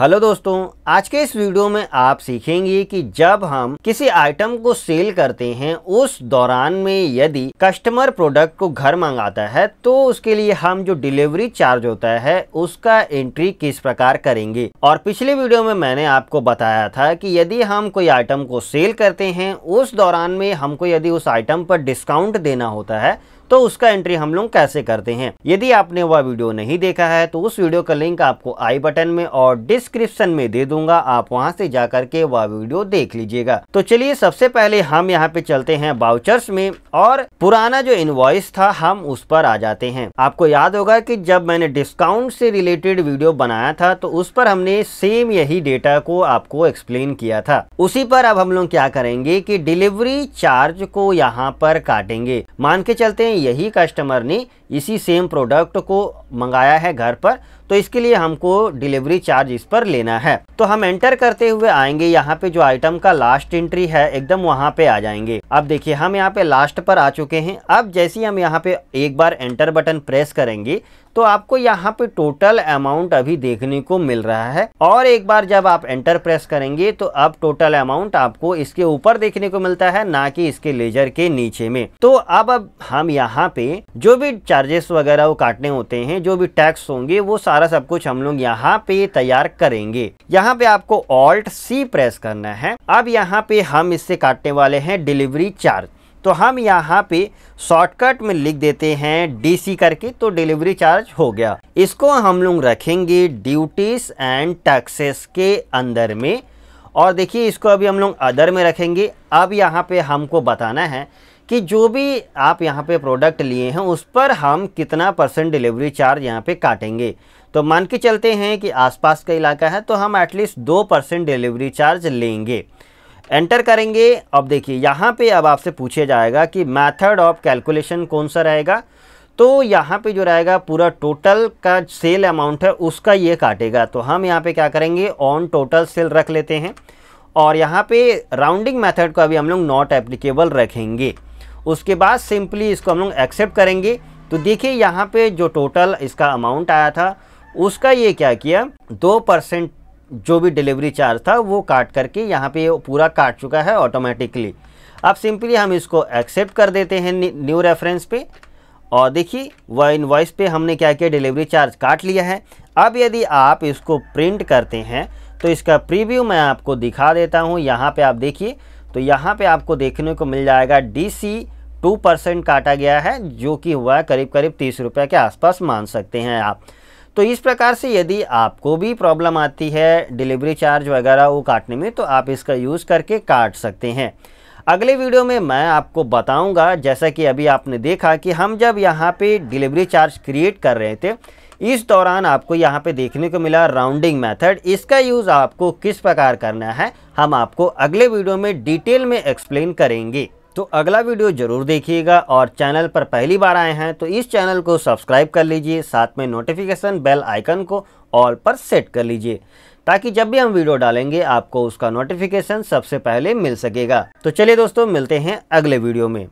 hello दोस्तों आज के इस वीडियो में आप सीखेंगे कि जब हम किसी आइटम को सेल करते हैं उस दौरान में यदि कस्टमर प्रोडक्ट को घर मंगाता है तो उसके लिए हम जो डिलीवरी चार्ज होता है उसका एंट्री किस प्रकार करेंगे और पिछले वीडियो में मैंने आपको बताया था कि यदि हम कोई आइटम को सेल करते हैं उस दौरान में हमको यदि उस आइटम पर डिस्काउंट देना होता है तो उसका एंट्री हम लोग कैसे करते हैं यदि आपने वह वीडियो नहीं देखा है तो उस वीडियो का लिंक आपको आई बटन में और डिस्क्रिप्शन में दे दूंगा आप वहाँ से जा करके वह वीडियो देख लीजिएगा तो चलिए सबसे पहले हम यहाँ पे चलते हैं बाउचर्स में और पुराना जो इन्वॉइस था हम उस पर आ जाते हैं आपको याद होगा कि जब मैंने डिस्काउंट से रिलेटेड वीडियो बनाया था तो उस पर हमने सेम यही डेटा को आपको एक्सप्लेन किया था उसी पर अब हम लोग क्या करेंगे कि डिलीवरी चार्ज को यहाँ पर काटेंगे मान के चलते हैं यही कस्टमर ने इसी सेम प्रोडक्ट को मंगाया है घर पर तो इसके लिए हमको डिलीवरी चार्ज इस पर लेना है तो हम एंटर करते हुए आएंगे यहाँ पे जो आइटम का लास्ट एंट्री है एकदम वहाँ पे आ जाएंगे अब देखिए हम यहाँ पे लास्ट पर आ चुके हैं अब जैसे ही हम यहाँ पे एक बार एंटर बटन प्रेस करेंगे तो आपको यहाँ पे टोटल अमाउंट अभी देखने को मिल रहा है और एक बार जब आप एंटर प्रेस करेंगे तो अब टोटल अमाउंट आपको इसके ऊपर देखने को मिलता है ना कि इसके लेजर के नीचे में तो अब अब हम यहाँ पे जो भी चार्जेस वगैरह वो काटने होते हैं जो भी टैक्स होंगे वो सारे सारा सब कुछ हम लोग यहाँ पे तैयार करेंगे यहाँ पे आपको ऑल्ट सी प्रेस करना है अब यहाँ पे हम इससे काटने वाले हैं डिलीवरी चार्ज तो हम यहाँ पे शॉर्टकट में लिख देते हैं डीसी करके तो डिलीवरी चार्ज हो गया इसको हम लोग रखेंगे ड्यूटीज एंड टैक्सेस के अंदर में और देखिए इसको अभी हम लोग अदर में रखेंगे अब यहाँ पे हमको बताना है कि जो भी आप यहाँ पे प्रोडक्ट लिए हैं उस पर हम कितना परसेंट डिलीवरी चार्ज यहाँ पे काटेंगे तो मान के चलते हैं कि आसपास का इलाका है तो हम एटलीस्ट दो परसेंट डिलीवरी चार्ज लेंगे एंटर करेंगे अब देखिए यहाँ पे अब आपसे पूछे जाएगा कि मेथड ऑफ कैलकुलेशन कौन सा रहेगा तो यहाँ पे जो रहेगा पूरा टोटल का सेल अमाउंट है उसका ये काटेगा तो हम यहाँ पे क्या करेंगे ऑन टोटल सेल रख लेते हैं और यहाँ पे राउंडिंग मेथड को अभी हम लोग नॉट एप्लीकेबल रखेंगे उसके बाद सिंपली इसको हम लोग एक्सेप्ट करेंगे तो देखिए यहाँ पे जो टोटल इसका अमाउंट आया था उसका ये क्या किया दो परसेंट जो भी डिलीवरी चार्ज था वो काट करके यहाँ पे पूरा काट चुका है ऑटोमेटिकली अब सिंपली हम इसको एक्सेप्ट कर देते हैं न्यू रेफरेंस पे और देखिए वह इनवॉइस पे हमने क्या किया डिलीवरी चार्ज काट लिया है अब यदि आप इसको प्रिंट करते हैं तो इसका प्रीव्यू मैं आपको दिखा देता हूँ यहाँ पर आप देखिए तो यहाँ पर आपको देखने को मिल जाएगा डी सी टू परसेंट काटा गया है जो कि हुआ करीब करीब तीस रुपये के आसपास मान सकते हैं आप तो इस प्रकार से यदि आपको भी प्रॉब्लम आती है डिलीवरी चार्ज वगैरह वो काटने में तो आप इसका यूज़ करके काट सकते हैं अगले वीडियो में मैं आपको बताऊंगा जैसा कि अभी आपने देखा कि हम जब यहाँ पे डिलीवरी चार्ज क्रिएट कर रहे थे इस दौरान आपको यहाँ पे देखने को मिला राउंडिंग मेथड इसका यूज़ आपको किस प्रकार करना है हम आपको अगले वीडियो में डिटेल में एक्सप्लेन करेंगे तो अगला वीडियो ज़रूर देखिएगा और चैनल पर पहली बार आए हैं तो इस चैनल को सब्सक्राइब कर लीजिए साथ में नोटिफिकेशन बेल आइकन को ऑल पर सेट कर लीजिए ताकि जब भी हम वीडियो डालेंगे आपको उसका नोटिफिकेशन सबसे पहले मिल सकेगा तो चलिए दोस्तों मिलते हैं अगले वीडियो में